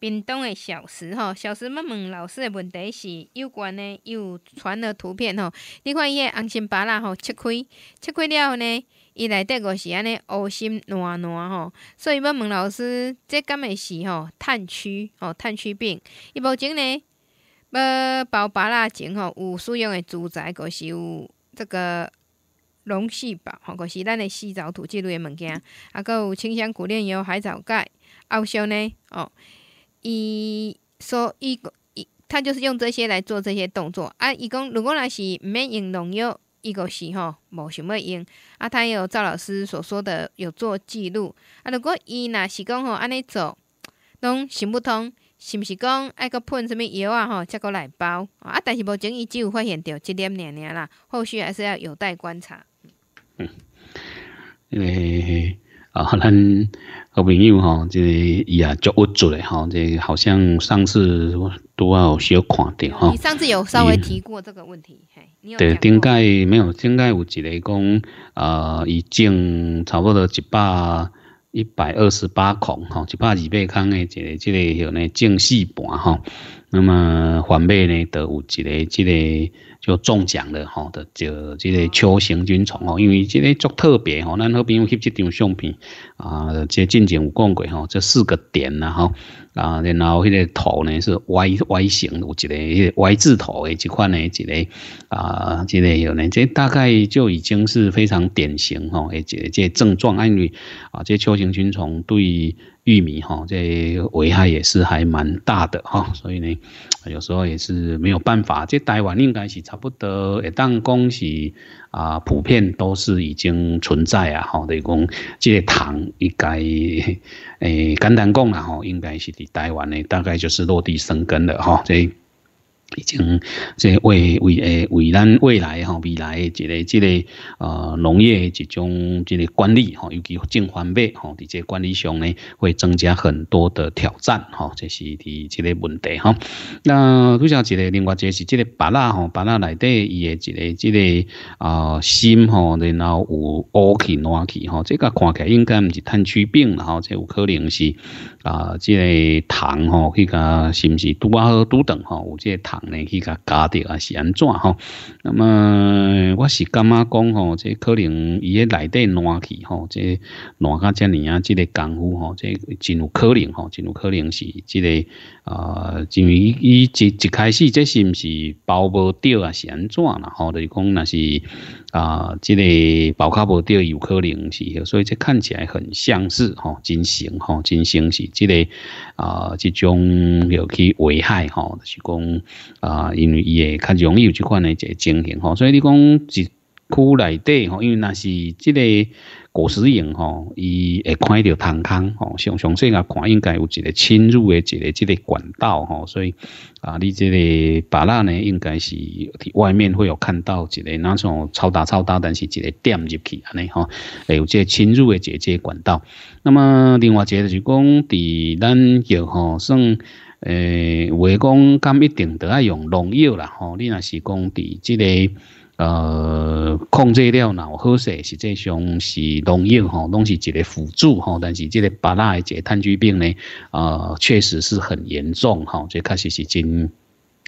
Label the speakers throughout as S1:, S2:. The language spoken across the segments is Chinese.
S1: 屏东的小时吼，小时要问老师的问题是：有关呢，有传了图片吼。你看伊个红心芭拉吼切开，切开了呢，伊内底国是安尼乌心烂烂吼。所以要问老师，这敢会是吼炭疽吼炭疽病？伊包前呢，要包芭拉前吼有使用的住宅果是有这个龙须草吼，果是咱的细草土这类的物件，还够有清香苦楝油、海藻钙、奥硝呢哦。伊说，伊伊，他就是用这些来做这些动作啊。伊讲，如果若是毋免用农药，伊个是吼无想要用。啊，他有赵老师所说的有做记录啊。如果伊若是讲吼安尼做，拢行不通，是毋是讲爱个喷什物药啊？吼，则果来包啊。但是目前伊只有发现着即点苗苗啦，后续还是要有待观察。嗯，
S2: 诶。啊，咱好朋友哈，这伊也做恶做嘞哈，这好像上次都也有小看到哈。你上次有稍微提
S1: 过这个问题，
S2: 嘿，你有对，顶盖没有，顶个有一个讲，呃，已经差不多一百一百二十八孔哈，一百二百孔的一个，这个有呢，正四盘哈。那么反面呢，得有一个，这个就中奖的哈，的就这个球形菌虫哦，因为这个足特别哦，咱后边有翕这张相片啊，这进前有讲过吼，这四个点呐吼啊，然后迄个头呢是 Y Y 形，有一个 Y 字头的这款呢，一个啊，这个有呢，这大概就已经是非常典型哦，而且这症状因为啊，这球形菌虫对。玉米哈，这危害也是还蛮大的哈，所以呢，有时候也是没有办法。这台湾应该是差不多，但讲是啊，普遍都是已经存在啊，吼，等于讲这糖应该，诶，简单讲啦哈，应该是伫台湾呢，大概就是落地生根了哈，这。已经即为为诶为咱未来吼未来的一个即个呃农业一种即个管理吼，尤其正环保吼，伫即管理上呢会增加很多的挑战吼，这是伫即个问题哈。那拄则一个另外一个是即个白拉吼，白拉内底伊诶一个即个啊芯吼，然后有乌气暖气吼，这个看起来应该毋是炭疽病啦吼，这有可能是啊即个糖吼，去甲是毋是多好拄等吼，有即个糖。你去甲加钓啊，安怎吼？那么我是干嘛讲吼？这可能伊个内底乱起吼，这乱甲遮样啊，即个功夫吼，这真有可能吼，真有可能是这个啊，因为伊伊一一开始这是毋是包无钓啊，是安怎啦，吼，就是讲那是啊，这个包靠无钓有可能是，所以这看起来很相似吼真像吼真像是这个啊，这种要去危害吼，哈，是讲。啊，因为伊会较容易有即款诶一个情形吼，所以你讲一区内底吼，因为若是即个果实型吼，伊会看到空空吼，上详细啊看应该有一个侵入诶一个即个管道吼，所以啊，你即个白蜡呢应该是外面会有看到一个那种超大超大，但是一个点入去安尼吼，会有即个侵入诶即个管道。那么另外一个就是讲伫咱叫吼算。诶，话讲，敢一定着爱用农药啦，吼！你若是讲，伫即个呃控制了脑好势，实际上是农药吼，拢是一个辅助吼。但是即个巴拉诶，这个炭疽病呢，啊，确实是很严重，吼！最确实是真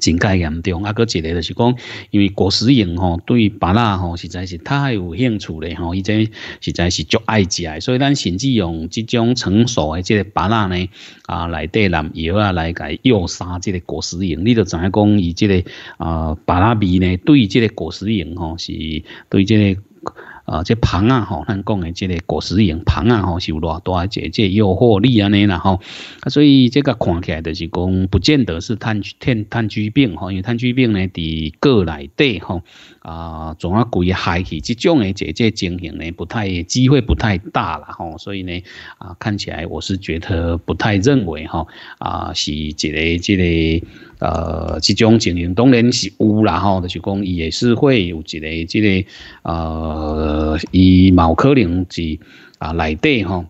S2: 真够严重，啊！佮一个就是讲，因为果实蝇吼对白蜡吼实在是太有兴趣了吼，伊这实在是足爱食，所以咱甚至用这种成熟的这个白蜡呢啊来滴蓝药啊来伊药杀这个果实蝇。你著知影讲，伊这个啊白蜡味呢对这个果实蝇吼是对这个。啊，这糖啊，吼，咱讲的这个果实型糖啊，吼，是有偌大这这诱惑力啊呢，啦吼。啊，所以这个看起来就是讲不见得是碳碳碳疽病哈，因为碳疽病呢，伫个内底吼，啊，总要归害去，即种诶，即这情形呢，不太机会不太大啦吼，所以呢，啊，看起来我是觉得不太认为哈，啊，是一个这个，呃，即种情形当然是有啦吼，就是讲伊也是会有一个这个，呃，伊有可能是啊内底吼。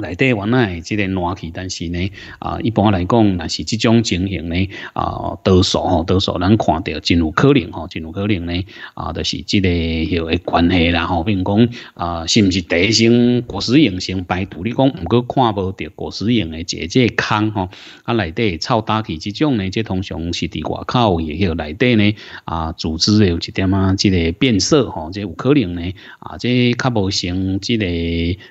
S2: 内底原来即个暖气，但是呢，啊，一般来讲，若是即种情形呢，啊，多数吼，多数咱看到，真有可能吼，真有可能呢，啊，就是即个许个关系啦，吼，并讲啊，是毋是地先果实隐形排毒？你讲毋过看无到果实型诶，即个空吼，啊内底臭焦气即种呢，即通常是伫外口，伊许内底呢，啊，组织有一点啊，即个变色吼，即有可能呢，啊，即较无成即个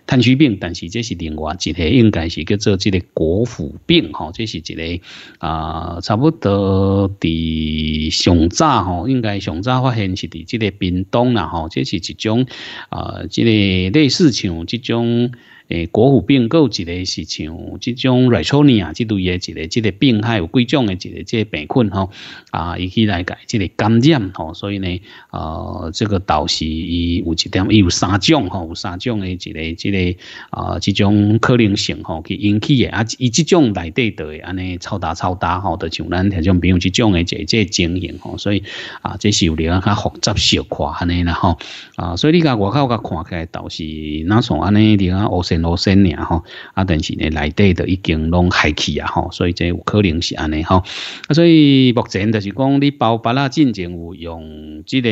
S2: 炭疽病，但是这是零。我一个应该是叫做这个国府病，吼，这是一个啊，差不多伫上早吼，应该上早发现是伫这个冰冻啦，吼，这是一种啊，这个类似像这种。诶，国府并购一个是像这种瑞超尼啊，这类的一个，这个病害有几种的个即这病菌吼啊，伊起来甲这个感染吼，所以呢，呃，这个倒是有一点，伊有三种吼，有三种的一个，之个啊，这种可能性吼，去引起的啊，伊这种内底着的安尼，超大超大吼着像咱迄种，比如这种的这这情形吼，所以啊，这是有点较复杂小跨安尼啦吼，啊，所以你甲外口我看起来倒是那从安尼点啊，我。老鲜呀吼，啊，但是呢，内底都已经拢害去啊吼，所以这可能是安尼吼，啊，所以目前就是讲，你包办啦，进前有用之个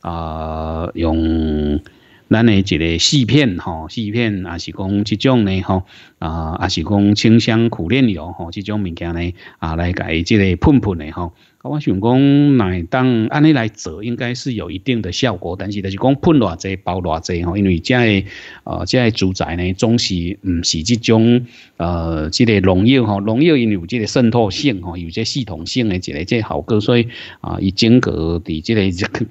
S2: 啊，用咱呢一个细片吼，细片啊是讲这种呢吼，啊啊是讲清香苦练油吼，这种物件呢啊来改这个喷喷的吼。我想讲，来当安你来做，应该是有一定的效果，但是就是讲喷偌剂、包偌剂吼，因为现在呃，现在住宅呢，总是唔是即种呃，即个农药吼，农药因有即个渗透性吼，有些系统性的即个即效果，所以啊，伊整个伫即个。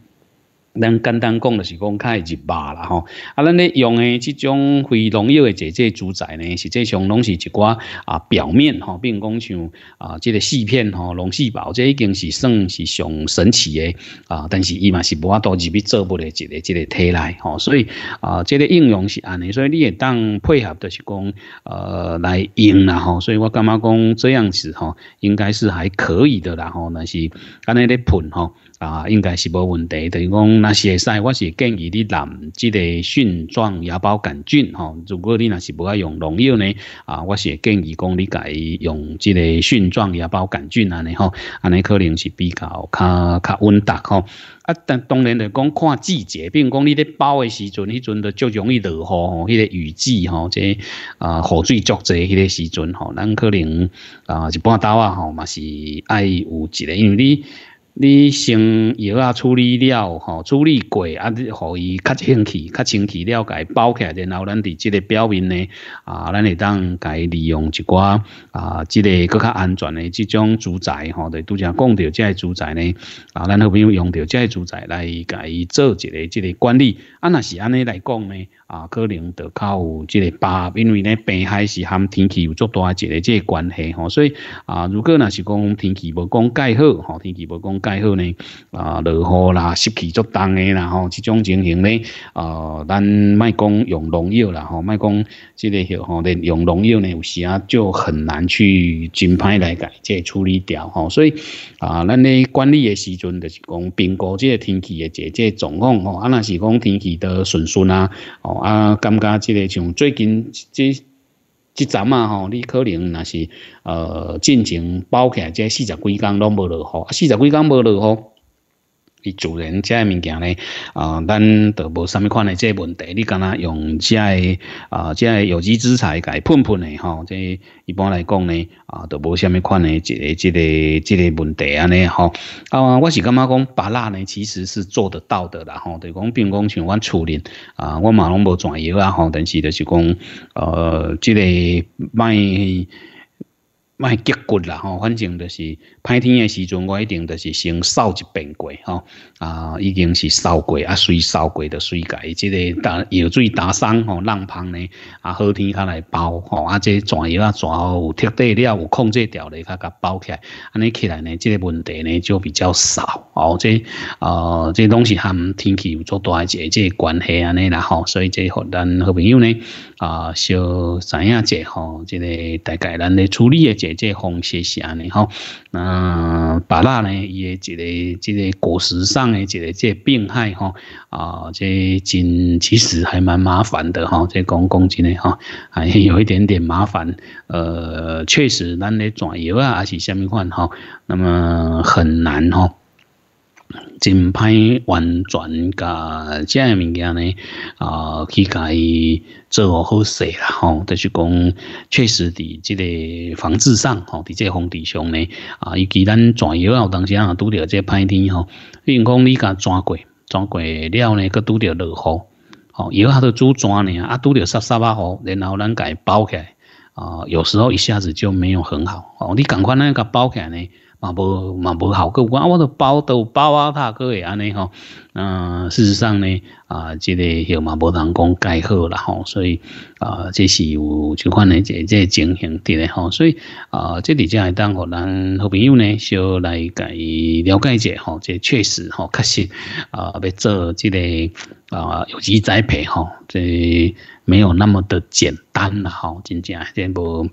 S2: 咱简单讲就是讲较会入肉啦吼，啊，咱咧用诶即种非农药诶这这主宰呢，实际上拢是一寡啊表面吼，并讲像啊即个细片吼龙细宝，这已经是算是上神奇诶啊，但是伊嘛是无法度入去做不来即个即个体内吼，所以啊，即个应用是安尼，所以你也当配合就是讲呃来用啦吼，所以我感觉讲这样子吼，应该是还可以的啦吼，那是安尼咧喷吼。啊，应该是无问题，等于讲那是会使。我是建议你拿即个菌状芽孢杆菌吼。如果你那是不爱用农药呢，啊，我是建议讲你改用即个菌状芽孢杆菌啊，然后安尼可能是比较较较稳当吼。啊，但当然来讲看季节，比如讲你咧包的时阵，迄阵就就容易落雨，吼，迄个雨季吼，即啊雨水足济，迄个时阵吼，咱可能啊一半刀啊吼，嘛是爱有即个，因为你。你先药啊处理了吼，处理过啊，你互伊较清气、较清气了解包起来，然后咱伫即个表面呢，啊，咱会当该利用一寡啊，即个更较安全的即种主宰吼，对，拄则讲着即个主宰呢，啊，咱好朋友用着即个主宰来该做一个即个管理。啊，若是安尼来讲呢，啊，可能较有即个握，因为呢，病害是含天气有足大一个即个关系吼，所以啊，如果若是讲天气无讲盖好，吼，天气无讲。改好呢，啊，落雨啦，湿气足重的啦吼，这种情形咧，啊，咱卖讲用农药啦吼，卖讲这个许吼连用农药呢，有时啊就很难去尽快来改，即处理掉吼，所以啊，咱咧管理的时阵就是讲评估即个天气的这这状况吼，啊，那是讲天气的顺顺啊，哦啊，感觉即个像最近即。即阵啊吼，你可能那是呃，进前包起来，即四十几工拢无落雨，四十几工无落雨。伊主人遮物件咧，啊，咱都无啥物款的这问题，你干哪用遮啊？遮有机资材伊喷喷的吼，这一般来讲呢，啊，都无啥物款的这、这、这、个问题啊呢，吼啊，我是感觉讲拔蜡呢？其实是做得到的啦，吼，就讲并讲像我厝里啊，我嘛拢无怎样啊，吼，但是就是讲呃，这个卖。卖结棍啦吼，反正就是歹天诶时阵，我一定就是先扫一遍过吼啊，已经是扫过啊，随烧粿的水解，即个打药水打伤吼，浪旁呢啊，好天较来包吼，啊即全油啊全有特底了，有控制调咧，较甲包起来，安尼起来呢，即个问题呢就比较少哦。这呃，这东西含天气有作多一即个关系安尼啦吼，所以这互咱好朋友呢啊，小知影一吼，即个大概咱嚟处理诶节。这风是安尼哈，那白拉呢？也一个，一个果实上的一个，这病害哈啊，这真其实还蛮麻烦的哈。这讲工之内哈，还有一点点麻烦。呃，确实，咱来转药啊，还是虾米款哈？那么很难哈。真歹完全甲遮些物件呢，啊，去甲伊做好好势啦吼。著是讲，确实伫即个防治上吼，伫个防治上呢，啊，伊既然转有当时啊，拄着个歹天吼，比如讲你甲转过，转过了呢，佮拄着落雨，吼，以后都拄砖呢，啊，拄着沙沙巴雨，然后咱甲伊包起来，啊，有时候一下子就没有很好，哦，你赶快那个包起来呢。嘛无嘛无效果，关，我都包都包啊，他个会安尼吼。嗯，事实上呢，啊，即个许嘛无人讲介好啦吼，所以啊，这是有就款的即即情形伫咧吼。所以啊，这里就会当互咱好朋友呢，小来解了解者吼。这确实吼，确实啊，要做即个啊有机栽培吼，这没有那么的简单啦吼，真正真无。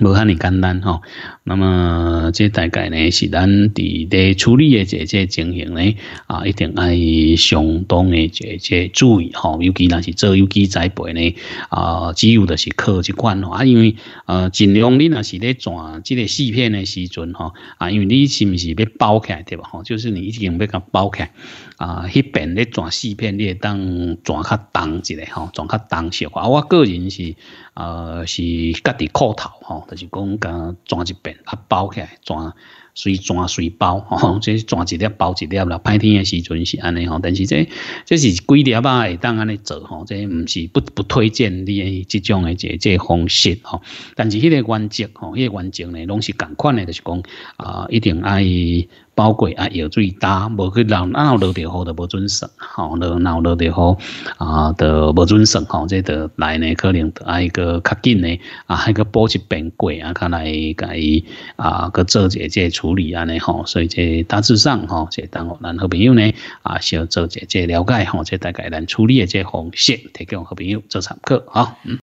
S2: 无遐尼简单吼，那么这大概呢是咱伫咧处理的这这情形呢啊，一定爱相当的这这注意吼，尤其那是做有机栽培呢啊，只有的是靠科技吼啊，因为呃尽量你那是咧转这个四片的时阵吼啊，因为你是不是要包起来对吧吼，就是你一定要甲包起来。啊，迄边咧转四片会当转较重一下吼，转较重少啊，我个人是，呃，是家己扣头吼，就是讲甲转一边啊包起来转。随抓随包，吼，即抓一粒包一粒啦，拍天诶时阵是安尼吼，但是即，即是几粒啊，会当安尼做吼，即毋是不不推荐你即种诶即即方式吼。但是迄个原则吼，迄个原则呢，拢是共款诶，就是讲啊，一定爱包括啊，要水大，无去闹闹落得好就无准省，吼、闹闹落得好啊就无准省，吼。即就来呢，可能爱个较紧呢，啊，还个补一遍过啊，看来伊啊个做一起解除。处理安尼吼，所以这大致上吼，这等我咱好朋友呢啊，小做这这了解吼，这大概咱处理的这方式，提供好朋友做参考啊，嗯。